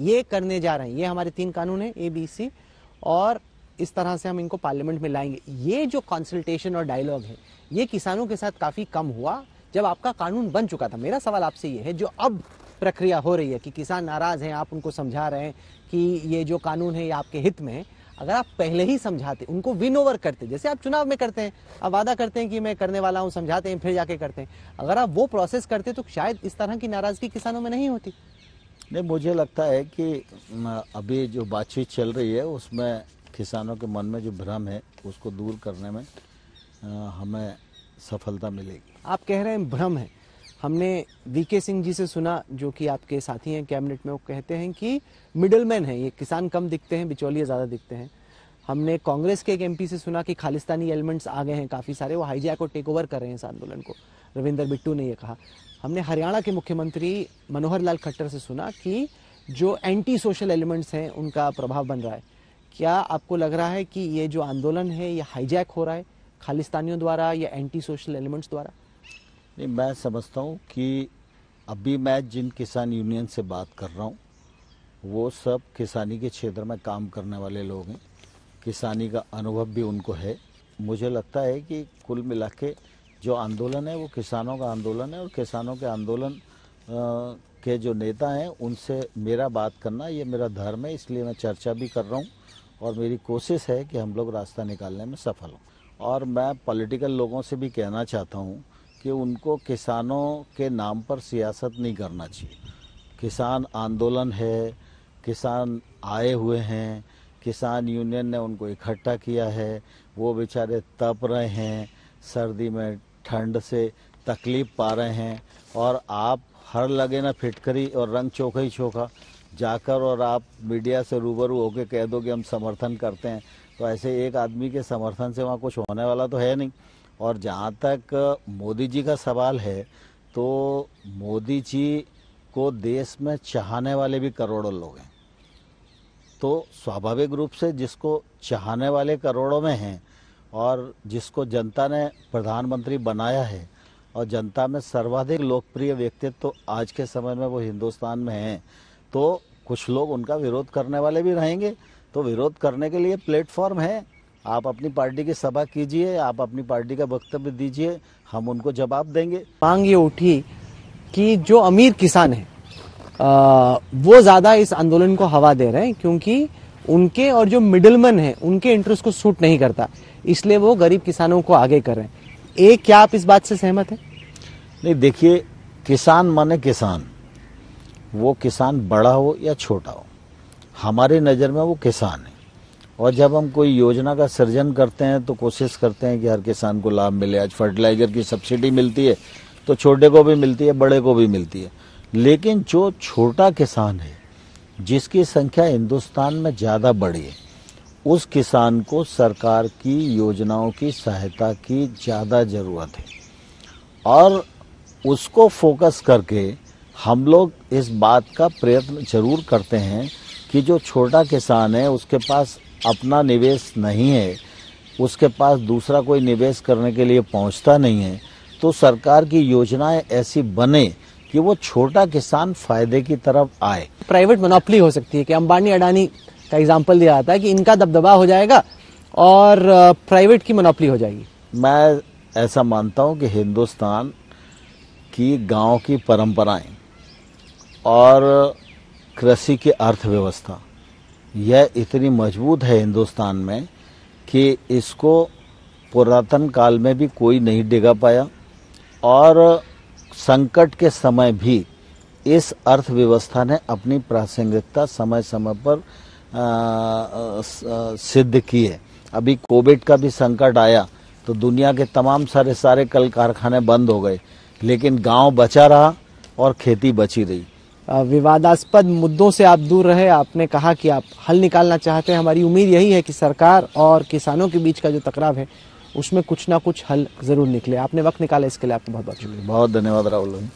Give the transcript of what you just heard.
ये करने जा रहे हैं ये हमारे तीन कानून हैं ए बी सी और इस तरह से हम इनको पार्लियामेंट में लाएंगे ये जो कंसल्टेशन और डायलॉग है ये किसानों के साथ काफ़ी कम हुआ जब आपका कानून बन चुका था मेरा सवाल आपसे ये है जो अब प्रक्रिया हो रही है कि किसान नाराज़ हैं आप उनको समझा रहे हैं कि ये जो कानून है ये आपके हित में है अगर आप पहले ही समझाते उनको विन ओवर करते जैसे आप चुनाव में करते हैं आप वादा करते हैं कि मैं करने वाला हूँ समझाते हैं फिर जाके करते हैं अगर आप वो प्रोसेस करते तो शायद इस तरह की नाराज़गी किसानों में नहीं होती नहीं मुझे लगता है कि अभी जो बातचीत चल रही है उसमें किसानों के मन में जो भ्रम है उसको दूर करने में हमें सफलता मिलेगी आप कह रहे हैं भ्रम है हमने वीके सिंह जी से सुना जो कि आपके साथी हैं कैबिनेट में वो कहते हैं कि मिडलमैन है ये किसान कम दिखते हैं बिचौलिए ज़्यादा दिखते हैं हमने कांग्रेस के एक एम से सुना कि खालिस्तानी एलिमेंट्स आ गए हैं काफ़ी सारे वो हाईजैक और टेक ओवर कर रहे हैं इस आंदोलन को रविंदर बिट्टू ने ये कहा हमने हरियाणा के मुख्यमंत्री मनोहर लाल खट्टर से सुना कि जो एंटी सोशल एलिमेंट्स हैं उनका प्रभाव बन रहा है क्या आपको लग रहा है कि ये जो आंदोलन है ये हाईजैक हो रहा है खालिस्तानियों द्वारा या एंटी सोशल एलिमेंट्स द्वारा नहीं मैं समझता हूँ कि अभी मैं जिन किसान यूनियन से बात कर रहा हूँ वो सब किसानी के क्षेत्र में काम करने वाले लोग हैं किसानी का अनुभव भी उनको है मुझे लगता है कि कुल मिला के जो आंदोलन है वो किसानों का आंदोलन है और किसानों के आंदोलन के जो नेता हैं उनसे मेरा बात करना ये मेरा धर्म है इसलिए मैं चर्चा भी कर रहा हूँ और मेरी कोशिश है कि हम लोग रास्ता निकालने में सफल हों और मैं पॉलिटिकल लोगों से भी कहना चाहता हूँ कि उनको किसानों के नाम पर सियासत नहीं करना चाहिए किसान आंदोलन है किसान आए हुए हैं किसान यूनियन ने उनको इकट्ठा किया है वो बेचारे तप रहे हैं सर्दी में ठंड से तकलीफ पा रहे हैं और आप हर लगे ना फिटकरी और रंग चोखा ही चोखा जाकर और आप मीडिया से रूबरू होकर कह दो कि हम समर्थन करते हैं तो ऐसे एक आदमी के समर्थन से वहाँ कुछ होने वाला तो है नहीं और जहाँ तक मोदी जी का सवाल है तो मोदी जी को देश में चाहने वाले भी करोड़ों लोग हैं तो स्वाभाविक रूप से जिसको चाहने वाले करोड़ों में हैं और जिसको जनता ने प्रधानमंत्री बनाया है और जनता में सर्वाधिक लोकप्रिय व्यक्तित्व तो आज के समय में वो हिंदुस्तान में हैं तो कुछ लोग उनका विरोध करने वाले भी रहेंगे तो विरोध करने के लिए प्लेटफॉर्म है आप अपनी पार्टी की सभा कीजिए आप अपनी पार्टी का वक्तव्य दीजिए हम उनको जवाब देंगे मांग ये उठी कि जो अमीर किसान है वो ज़्यादा इस आंदोलन को हवा दे रहे हैं क्योंकि उनके और जो मिडलमैन है उनके इंटरेस्ट को सूट नहीं करता इसलिए वो गरीब किसानों को आगे कर रहे हैं एक क्या आप इस बात से सहमत हैं नहीं देखिए किसान माने किसान वो किसान बड़ा हो या छोटा हो हमारे नज़र में वो किसान है और जब हम कोई योजना का सृजन करते हैं तो कोशिश करते हैं कि हर किसान को लाभ मिले आज फर्टिलाइज़र की सब्सिडी मिलती है तो छोटे को भी मिलती है बड़े को भी मिलती है लेकिन जो छोटा किसान है जिसकी संख्या हिंदुस्तान में ज़्यादा बढ़ी है उस किसान को सरकार की योजनाओं की सहायता की ज़्यादा ज़रूरत है और उसको फोकस करके हम लोग इस बात का प्रयत्न जरूर करते हैं कि जो छोटा किसान है उसके पास अपना निवेश नहीं है उसके पास दूसरा कोई निवेश करने के लिए पहुंचता नहीं है तो सरकार की योजनाएं ऐसी बने कि वो छोटा किसान फायदे की तरफ आए प्राइवेट मोनोपली हो सकती है कि अंबानी अडानी का एग्जाम्पल दिया जाता है कि इनका दबदबा हो जाएगा और प्राइवेट की मोनोपली हो जाएगी मैं ऐसा मानता हूँ कि हिंदुस्तान की गांव की परंपराएं और कृषि की अर्थव्यवस्था यह इतनी मजबूत है हिंदुस्तान में कि इसको पुरातन काल में भी कोई नहीं डिगा पाया और संकट के समय भी इस अर्थव्यवस्था ने अपनी प्रासंगिकता समय समय पर सिद्ध की है अभी कोविड का भी संकट आया तो दुनिया के तमाम सारे सारे कल कारखाने बंद हो गए लेकिन गांव बचा रहा और खेती बची रही विवादास्पद मुद्दों से आप दूर रहे आपने कहा कि आप हल निकालना चाहते हैं हमारी उम्मीद यही है कि सरकार और किसानों के बीच का जो तकराव है उसमें कुछ ना कुछ हल ज़रूर निकले आपने वक्त निकाला इसके लिए आपको बहुत बहुत शुक्रिया बहुत धन्यवाद राहुल